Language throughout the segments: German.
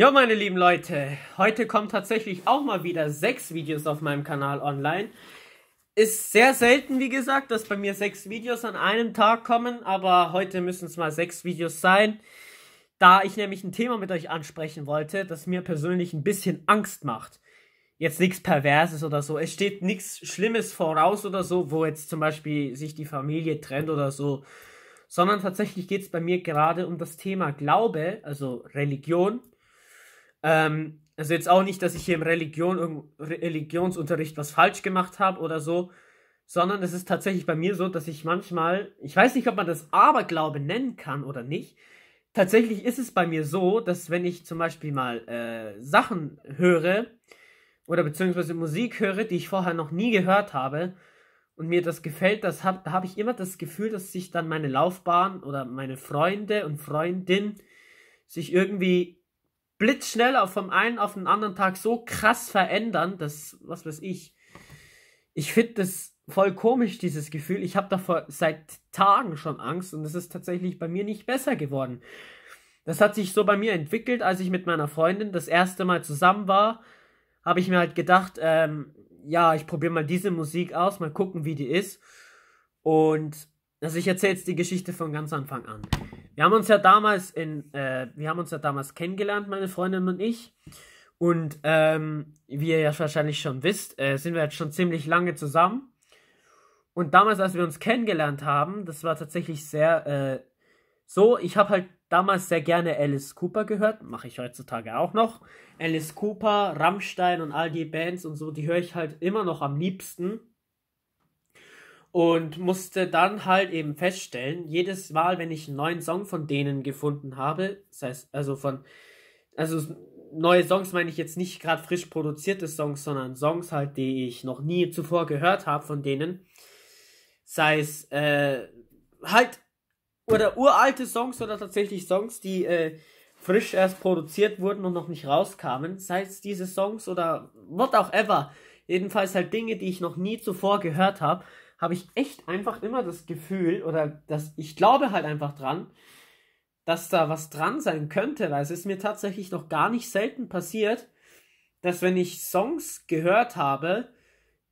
Jo meine lieben Leute, heute kommen tatsächlich auch mal wieder sechs Videos auf meinem Kanal online. Ist sehr selten, wie gesagt, dass bei mir sechs Videos an einem Tag kommen, aber heute müssen es mal sechs Videos sein, da ich nämlich ein Thema mit euch ansprechen wollte, das mir persönlich ein bisschen Angst macht. Jetzt nichts Perverses oder so, es steht nichts Schlimmes voraus oder so, wo jetzt zum Beispiel sich die Familie trennt oder so, sondern tatsächlich geht es bei mir gerade um das Thema Glaube, also Religion ähm, also jetzt auch nicht, dass ich hier im Religion, Religionsunterricht was falsch gemacht habe oder so, sondern es ist tatsächlich bei mir so, dass ich manchmal, ich weiß nicht, ob man das Aberglaube nennen kann oder nicht, tatsächlich ist es bei mir so, dass wenn ich zum Beispiel mal äh, Sachen höre oder beziehungsweise Musik höre, die ich vorher noch nie gehört habe und mir das gefällt, das hab, da habe ich immer das Gefühl, dass sich dann meine Laufbahn oder meine Freunde und Freundin sich irgendwie blitzschnell vom einen auf den anderen Tag so krass verändern, dass, was weiß ich, ich finde das voll komisch, dieses Gefühl. Ich habe davor seit Tagen schon Angst und es ist tatsächlich bei mir nicht besser geworden. Das hat sich so bei mir entwickelt, als ich mit meiner Freundin das erste Mal zusammen war, habe ich mir halt gedacht, ähm, ja, ich probiere mal diese Musik aus, mal gucken, wie die ist. Und also ich erzähle jetzt die Geschichte von ganz Anfang an. Wir haben uns ja damals in, äh, wir haben uns ja damals kennengelernt, meine Freundin und ich. Und ähm, wie ihr ja wahrscheinlich schon wisst, äh, sind wir jetzt schon ziemlich lange zusammen. Und damals, als wir uns kennengelernt haben, das war tatsächlich sehr äh, so, ich habe halt damals sehr gerne Alice Cooper gehört, mache ich heutzutage auch noch. Alice Cooper, Rammstein und all die Bands und so, die höre ich halt immer noch am liebsten und musste dann halt eben feststellen, jedes Mal, wenn ich einen neuen Song von denen gefunden habe, das heißt, also von, also neue Songs meine ich jetzt nicht gerade frisch produzierte Songs, sondern Songs halt, die ich noch nie zuvor gehört habe von denen, sei es äh, halt oder uralte Songs oder tatsächlich Songs, die äh, frisch erst produziert wurden und noch nicht rauskamen, sei es diese Songs oder what auch ever, jedenfalls halt Dinge, die ich noch nie zuvor gehört habe habe ich echt einfach immer das Gefühl, oder dass ich glaube halt einfach dran, dass da was dran sein könnte, weil es ist mir tatsächlich noch gar nicht selten passiert, dass wenn ich Songs gehört habe,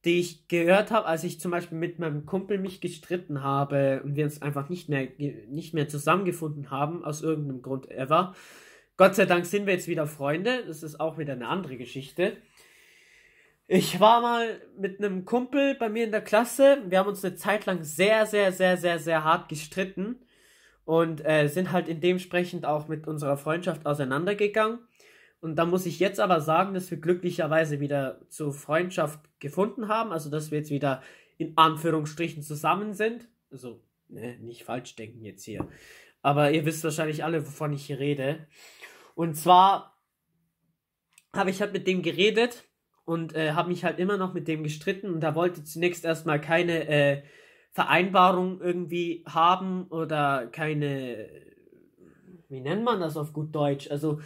die ich gehört habe, als ich zum Beispiel mit meinem Kumpel mich gestritten habe und wir uns einfach nicht mehr, nicht mehr zusammengefunden haben, aus irgendeinem Grund ever. Gott sei Dank sind wir jetzt wieder Freunde, das ist auch wieder eine andere Geschichte. Ich war mal mit einem Kumpel bei mir in der Klasse. Wir haben uns eine Zeit lang sehr, sehr, sehr, sehr, sehr hart gestritten und äh, sind halt dementsprechend auch mit unserer Freundschaft auseinandergegangen. Und da muss ich jetzt aber sagen, dass wir glücklicherweise wieder zur Freundschaft gefunden haben, also dass wir jetzt wieder in Anführungsstrichen zusammen sind. Also, ne, nicht falsch denken jetzt hier. Aber ihr wisst wahrscheinlich alle, wovon ich hier rede. Und zwar habe ich halt mit dem geredet und äh, habe mich halt immer noch mit dem gestritten und da wollte zunächst erstmal keine äh, Vereinbarung irgendwie haben oder keine, wie nennt man das auf gut Deutsch? Also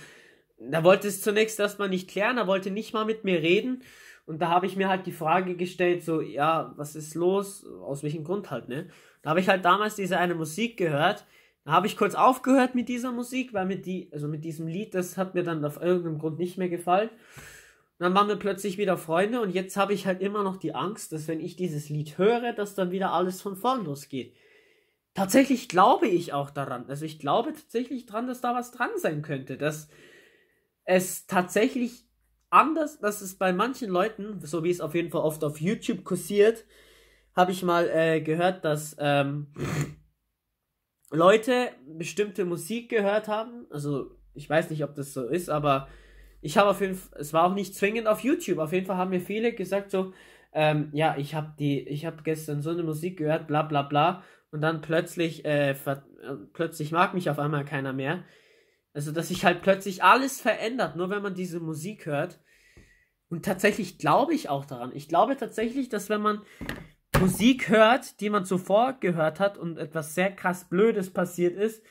da wollte es zunächst erstmal nicht klären, er wollte nicht mal mit mir reden und da habe ich mir halt die Frage gestellt, so ja, was ist los? Aus welchem Grund halt, ne? Da habe ich halt damals diese eine Musik gehört. Da habe ich kurz aufgehört mit dieser Musik, weil mit die, also mit diesem Lied, das hat mir dann auf irgendeinem Grund nicht mehr gefallen dann waren wir plötzlich wieder Freunde und jetzt habe ich halt immer noch die Angst, dass wenn ich dieses Lied höre, dass dann wieder alles von vorn losgeht. Tatsächlich glaube ich auch daran. Also ich glaube tatsächlich dran, dass da was dran sein könnte, dass es tatsächlich anders, dass es bei manchen Leuten, so wie es auf jeden Fall oft auf YouTube kursiert, habe ich mal äh, gehört, dass ähm, Leute bestimmte Musik gehört haben. Also ich weiß nicht, ob das so ist, aber ich habe auf jeden Fall, es war auch nicht zwingend auf YouTube, auf jeden Fall haben mir viele gesagt so, ähm, ja, ich habe die, ich habe gestern so eine Musik gehört, bla bla bla, und dann plötzlich, äh, ver, äh, plötzlich mag mich auf einmal keiner mehr. Also, dass sich halt plötzlich alles verändert, nur wenn man diese Musik hört. Und tatsächlich glaube ich auch daran. Ich glaube tatsächlich, dass wenn man Musik hört, die man zuvor gehört hat und etwas sehr krass Blödes passiert ist,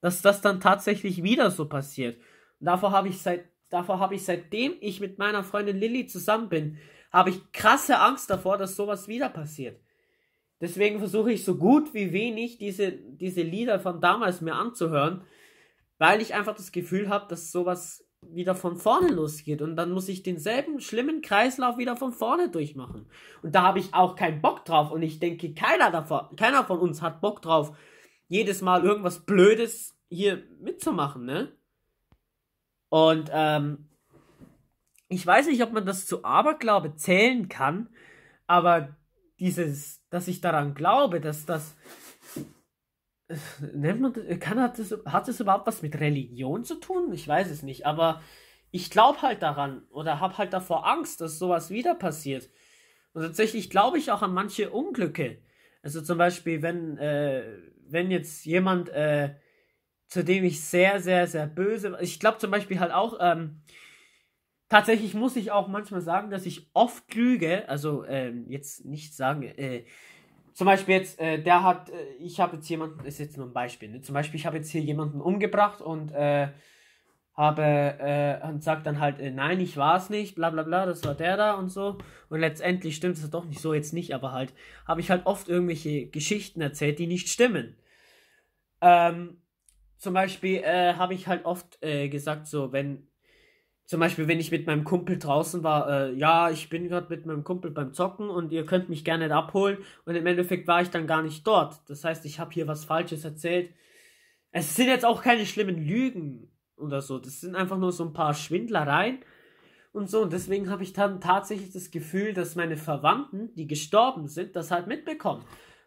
dass das dann tatsächlich wieder so passiert. Und davor habe ich seit Davor habe ich seitdem ich mit meiner Freundin Lilly zusammen bin, habe ich krasse Angst davor, dass sowas wieder passiert. Deswegen versuche ich so gut wie wenig diese, diese Lieder von damals mir anzuhören, weil ich einfach das Gefühl habe, dass sowas wieder von vorne losgeht und dann muss ich denselben schlimmen Kreislauf wieder von vorne durchmachen. Und da habe ich auch keinen Bock drauf und ich denke, keiner davon, keiner von uns hat Bock drauf, jedes Mal irgendwas Blödes hier mitzumachen, ne? Und ähm, ich weiß nicht, ob man das zu Aberglaube zählen kann, aber dieses, dass ich daran glaube, dass das äh, nennt man das, kann, hat, das, hat das überhaupt was mit Religion zu tun? Ich weiß es nicht, aber ich glaube halt daran oder habe halt davor Angst, dass sowas wieder passiert. Und tatsächlich glaube ich auch an manche Unglücke. Also zum Beispiel, wenn, äh, wenn jetzt jemand äh, zu dem ich sehr, sehr, sehr böse war. Ich glaube zum Beispiel halt auch, ähm, tatsächlich muss ich auch manchmal sagen, dass ich oft lüge, also ähm, jetzt nicht sagen, äh, zum Beispiel jetzt, äh, der hat, äh, ich habe jetzt jemanden, ist jetzt nur ein Beispiel, ne? zum Beispiel ich habe jetzt hier jemanden umgebracht und äh, habe äh, und sagt dann halt, äh, nein, ich war es nicht, bla bla bla, das war der da und so. Und letztendlich stimmt es doch nicht so, jetzt nicht, aber halt, habe ich halt oft irgendwelche Geschichten erzählt, die nicht stimmen. Ähm, zum Beispiel äh, habe ich halt oft äh, gesagt, so wenn, zum Beispiel wenn ich mit meinem Kumpel draußen war, äh, ja, ich bin gerade mit meinem Kumpel beim Zocken und ihr könnt mich gerne abholen und im Endeffekt war ich dann gar nicht dort. Das heißt, ich habe hier was Falsches erzählt. Es sind jetzt auch keine schlimmen Lügen oder so. Das sind einfach nur so ein paar Schwindlereien und so. Und deswegen habe ich dann tatsächlich das Gefühl, dass meine Verwandten, die gestorben sind, das halt mitbekommen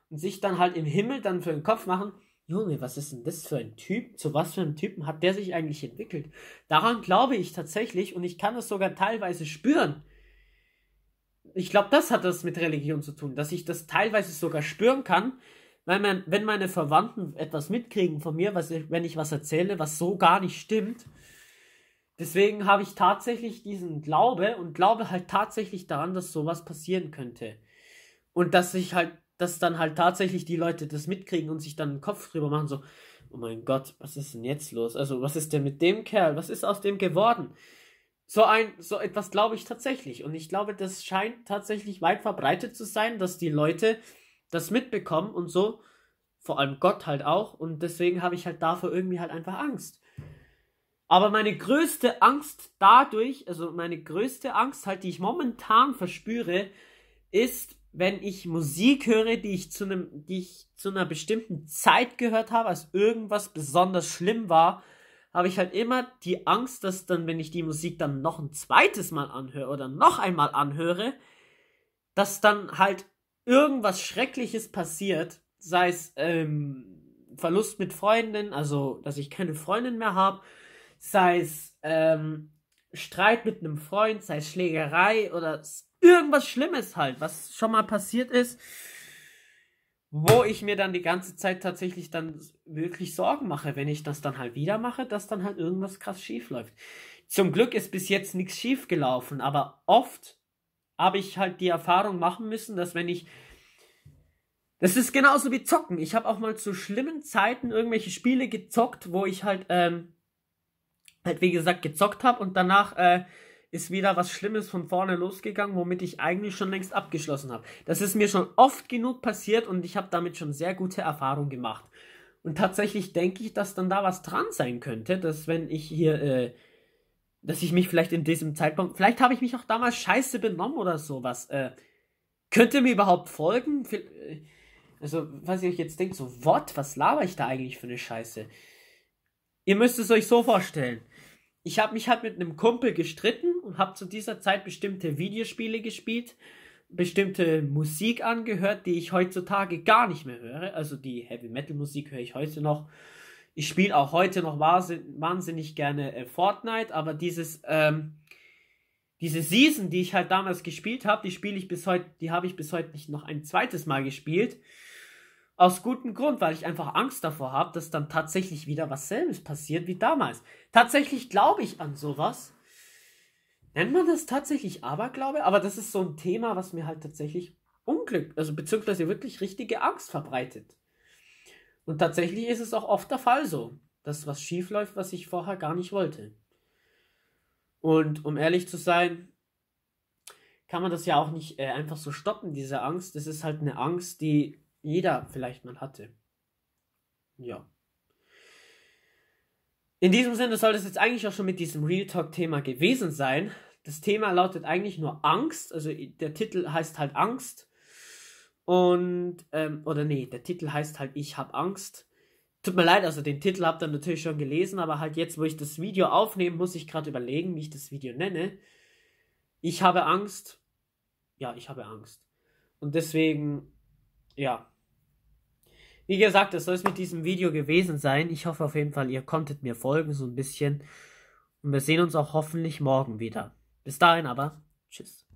und sich dann halt im Himmel dann für den Kopf machen Junge, was ist denn das für ein Typ? Zu was für einem Typen hat der sich eigentlich entwickelt? Daran glaube ich tatsächlich und ich kann es sogar teilweise spüren. Ich glaube, das hat das mit Religion zu tun, dass ich das teilweise sogar spüren kann, weil mein, wenn meine Verwandten etwas mitkriegen von mir, was ich, wenn ich was erzähle, was so gar nicht stimmt. Deswegen habe ich tatsächlich diesen Glaube und glaube halt tatsächlich daran, dass sowas passieren könnte. Und dass ich halt dass dann halt tatsächlich die Leute das mitkriegen und sich dann den Kopf drüber machen, so, oh mein Gott, was ist denn jetzt los? Also, was ist denn mit dem Kerl? Was ist aus dem geworden? So ein, so etwas glaube ich tatsächlich. Und ich glaube, das scheint tatsächlich weit verbreitet zu sein, dass die Leute das mitbekommen und so, vor allem Gott halt auch. Und deswegen habe ich halt davor irgendwie halt einfach Angst. Aber meine größte Angst dadurch, also meine größte Angst halt, die ich momentan verspüre, ist, wenn ich Musik höre, die ich zu einem, die ich zu einer bestimmten Zeit gehört habe, als irgendwas besonders schlimm war, habe ich halt immer die Angst, dass dann, wenn ich die Musik dann noch ein zweites Mal anhöre oder noch einmal anhöre, dass dann halt irgendwas Schreckliches passiert, sei es ähm, Verlust mit Freunden, also dass ich keine Freundin mehr habe, sei es ähm, Streit mit einem Freund, sei es Schlägerei oder irgendwas Schlimmes halt, was schon mal passiert ist, wo ich mir dann die ganze Zeit tatsächlich dann wirklich Sorgen mache, wenn ich das dann halt wieder mache, dass dann halt irgendwas krass schief läuft. Zum Glück ist bis jetzt nichts schief gelaufen, aber oft habe ich halt die Erfahrung machen müssen, dass wenn ich das ist genauso wie zocken. Ich habe auch mal zu schlimmen Zeiten irgendwelche Spiele gezockt, wo ich halt ähm, halt wie gesagt gezockt habe und danach äh, ist wieder was Schlimmes von vorne losgegangen, womit ich eigentlich schon längst abgeschlossen habe. Das ist mir schon oft genug passiert und ich habe damit schon sehr gute Erfahrungen gemacht. Und tatsächlich denke ich, dass dann da was dran sein könnte, dass wenn ich hier, äh, dass ich mich vielleicht in diesem Zeitpunkt, vielleicht habe ich mich auch damals scheiße benommen oder sowas. Äh, könnt ihr mir überhaupt folgen? Äh, also, was ihr euch jetzt denkt, so, what, was laber ich da eigentlich für eine Scheiße? Ihr müsst es euch so vorstellen ich habe mich halt mit einem Kumpel gestritten und habe zu dieser Zeit bestimmte Videospiele gespielt, bestimmte Musik angehört, die ich heutzutage gar nicht mehr höre. Also die Heavy Metal Musik höre ich heute noch. Ich spiele auch heute noch wahnsinnig gerne äh, Fortnite, aber dieses ähm, diese Season, die ich halt damals gespielt habe, die spiele ich bis heute, die habe ich bis heute nicht noch ein zweites Mal gespielt. Aus gutem Grund, weil ich einfach Angst davor habe, dass dann tatsächlich wieder was selbes passiert wie damals. Tatsächlich glaube ich an sowas. Nennt man das tatsächlich Aberglaube? Aber das ist so ein Thema, was mir halt tatsächlich Unglück, also beziehungsweise wirklich richtige Angst verbreitet. Und tatsächlich ist es auch oft der Fall so, dass was schief läuft, was ich vorher gar nicht wollte. Und um ehrlich zu sein, kann man das ja auch nicht äh, einfach so stoppen, diese Angst. Das ist halt eine Angst, die jeder vielleicht mal hatte. Ja. In diesem Sinne soll das jetzt eigentlich auch schon mit diesem Real Talk-Thema gewesen sein. Das Thema lautet eigentlich nur Angst, also der Titel heißt halt Angst. Und, ähm, oder nee, der Titel heißt halt Ich hab Angst. Tut mir leid, also den Titel habt ihr natürlich schon gelesen, aber halt jetzt, wo ich das Video aufnehme, muss ich gerade überlegen, wie ich das Video nenne. Ich habe Angst. Ja, ich habe Angst. Und deswegen, ja, wie gesagt, das soll es mit diesem Video gewesen sein. Ich hoffe auf jeden Fall, ihr konntet mir folgen so ein bisschen. Und wir sehen uns auch hoffentlich morgen wieder. Bis dahin aber, tschüss.